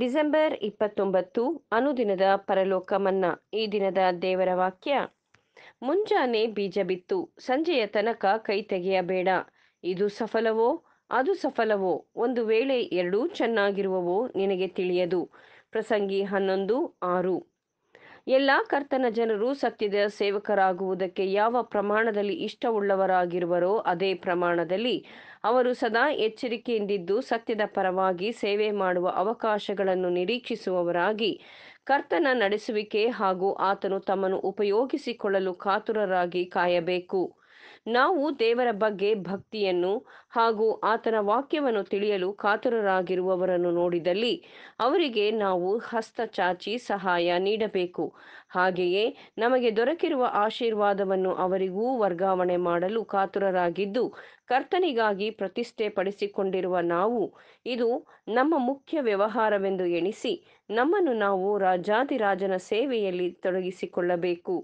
December ಇಪ್ಪತ್ತೊಂಬತ್ತು ಅನುದಿನದ ಪರಲೋಕ ಮನ್ನಾ ಈ ದಿನದ ದೇವರ ವಾಕ್ಯ ಮುಂಜಾನೆ ಬೀಜ ಬಿತ್ತು ಸಂಜೆಯ ತನಕ ಕೈ ತೆಗೆಯಬೇಡ ಇದು ಸಫಲವೋ ಅದು ಸಫಲವೋ ಒಂದು ವೇಳೆ ಎರಡೂ ಚೆನ್ನಾಗಿರುವವೋ ನಿನಗೆ ತಿಳಿಯದು ಪ್ರಸಂಗಿ ಹನ್ನೊಂದು ಆರು ಎಲ್ಲ ಕರ್ತನ ಜನರು ಸತ್ಯದ ಸೇವಕರಾಗುವುದಕ್ಕೆ ಯಾವ ಪ್ರಮಾಣದಲ್ಲಿ ಇಷ್ಟವುಳ್ಳವರಾಗಿರುವರೋ ಅದೇ ಪ್ರಮಾಣದಲ್ಲಿ ಅವರು ಸದಾ ಎಚ್ಚರಿಕೆಯಿಂದಿದ್ದು ಸತ್ಯದ ಪರವಾಗಿ ಸೇವೆ ಮಾಡುವ ಅವಕಾಶಗಳನ್ನು ನಿರೀಕ್ಷಿಸುವವರಾಗಿ ಕರ್ತನ ನಡೆಸುವಿಕೆ ಹಾಗೂ ಆತನು ತಮ್ಮನ್ನು ಉಪಯೋಗಿಸಿಕೊಳ್ಳಲು ಕಾತುರರಾಗಿ ಕಾಯಬೇಕು ನಾವು ದೇವರ ಬಗ್ಗೆ ಭಕ್ತಿಯನ್ನು ಹಾಗೂ ಆತನ ವಾಕ್ಯವನ್ನು ತಿಳಿಯಲು ಕಾತುರರಾಗಿರುವವರನ್ನು ನೋಡಿದಲ್ಲಿ ಅವರಿಗೆ ನಾವು ಹಸ್ತ ಚಾಚಿ ಸಹಾಯ ನೀಡಬೇಕು ಹಾಗೆಯೇ ನಮಗೆ ದೊರಕಿರುವ ಆಶೀರ್ವಾದವನ್ನು ಅವರಿಗೂ ವರ್ಗಾವಣೆ ಮಾಡಲು ಕಾತುರರಾಗಿದ್ದು ಕರ್ತನಿಗಾಗಿ ಪ್ರತಿಷ್ಠೆ ಪಡಿಸಿಕೊಂಡಿರುವ ನಾವು ಇದು ನಮ್ಮ ಮುಖ್ಯ ವ್ಯವಹಾರವೆಂದು ಎಣಿಸಿ ನಮ್ಮನ್ನು ನಾವು ರಾಜಾದಿರಾಜನ ಸೇವೆಯಲ್ಲಿ ತೊಡಗಿಸಿಕೊಳ್ಳಬೇಕು